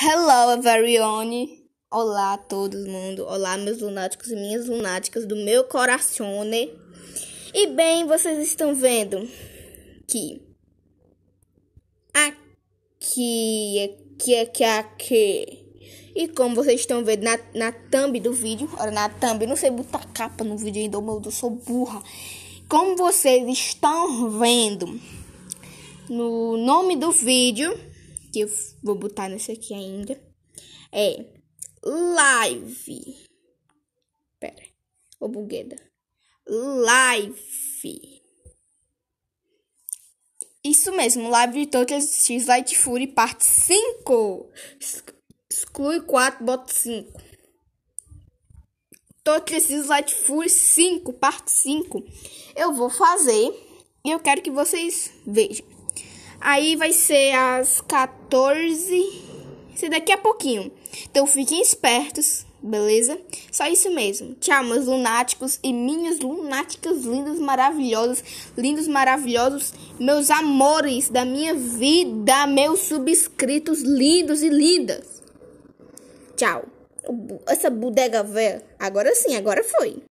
Hello, everyone. Olá, todo mundo. Olá, meus lunáticos e minhas lunáticas do meu coração. E bem, vocês estão vendo que aqui, aqui, aqui, aqui. E como vocês estão vendo na, na thumb do vídeo, olha na thumb, não sei botar capa no vídeo ainda, meu Deus, sou burra. Como vocês estão vendo no nome do vídeo, que eu vou botar nesse aqui ainda, é live. Pera, ô bugueda. Live. Isso mesmo, live de X Light Fury parte 5. Exclui 4, bota 5. Totas X Light Fury 5, parte 5. Eu vou fazer e eu quero que vocês vejam. Aí vai ser às 14. Isso é daqui a pouquinho. Então fiquem espertos, beleza? Só isso mesmo. Tchau, meus lunáticos e minhas lunáticas lindas, maravilhosas, lindos, maravilhosos, meus amores da minha vida, meus subscritos lindos e lindas. Tchau. Essa bodega velha. Agora sim, agora foi.